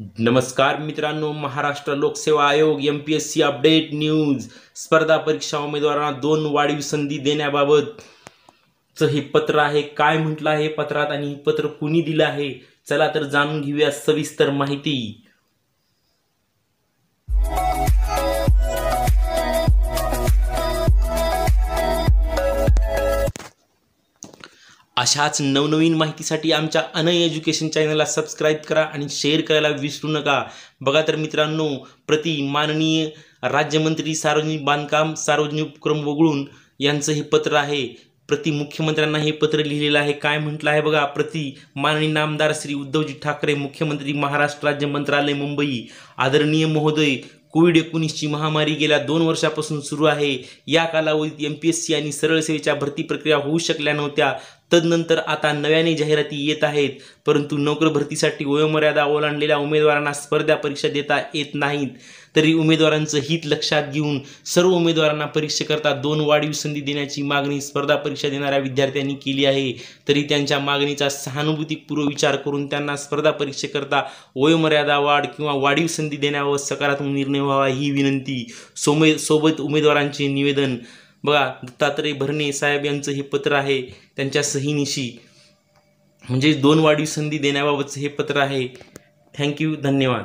नमस्कार मित्रांनो महाराष्ट्र लोकसेवा आयोग M P S C update news स्पर्धा परीक्षा उमेदवारांना दोन वाढीव संधी देण्याबाबतचं हे पत्र आहे काय म्हटलं आहे पत्रात आणि पत्र कुणी दिलं आहे चला तर जाणून घेऊया सविस्तर माहिती अशाच नवनवीन माहितीसाठी आमच्या अनय एज्युकेशन चॅनलला सबस्क्राईब करा आणि शेअर करायला विसरू नका बघा तर मित्रांनो प्रति माननीय राज्यमंत्री सार्वजनिक बांधकाम सार्वजनिक उपक्रम वगळून यांचं हे पत्र आहे प्रति मुख्यमंत्र्यांना हे पत्र लिहिलेलं आहे काय म्हटलं आहे बघा प्रति माननीय नामदार श्री उद्धवजी ठाकरे मुख्यमंत्री महाराष्ट्र राज्य मंत्रालय मुंबई आदरणीय महोदय कोविड एकोणीसची महामारी गेल्या दोन वर्षापासून सुरू आहे या कालावधीत एम पी एस सी आणि सरळ सेवेच्या भरती प्रक्रिया होऊ शकल्या नव्हत्या तदनंतर आता नव्याने जाहिराती येत आहेत परंतु नोकर भरतीसाठी वयोमर्यादा ओलांडलेल्या उमेदवारांना स्पर्धा परीक्षा देता येत नाहीत तरी उमेदवारांचं हित लक्षात घेऊन सर्व उमेदवारांना परीक्षेकरता दोन वाढीव संधी देण्याची मागणी स्पर्धा परीक्षा देणाऱ्या विद्यार्थ्यांनी केली आहे तरी त्यांच्या मागणीचा सहानुभूतीपूर्व विचार करून त्यांना स्पर्धा परीक्षेकरता वयोमर्यादा वाढ किंवा वाढीव संधी देण्यावर सकारात्मक निर्णय व्हावा ही विनंती सोमे सोबत उमेदवारांचे निवेदन बघा दत्तात्रय भरणे साहेब यांचं हे पत्र आहे त्यांच्या सहीनिशी म्हणजे दोन वाढीव संधी देण्याबाबतचं हे पत्र आहे थँक्यू धन्यवाद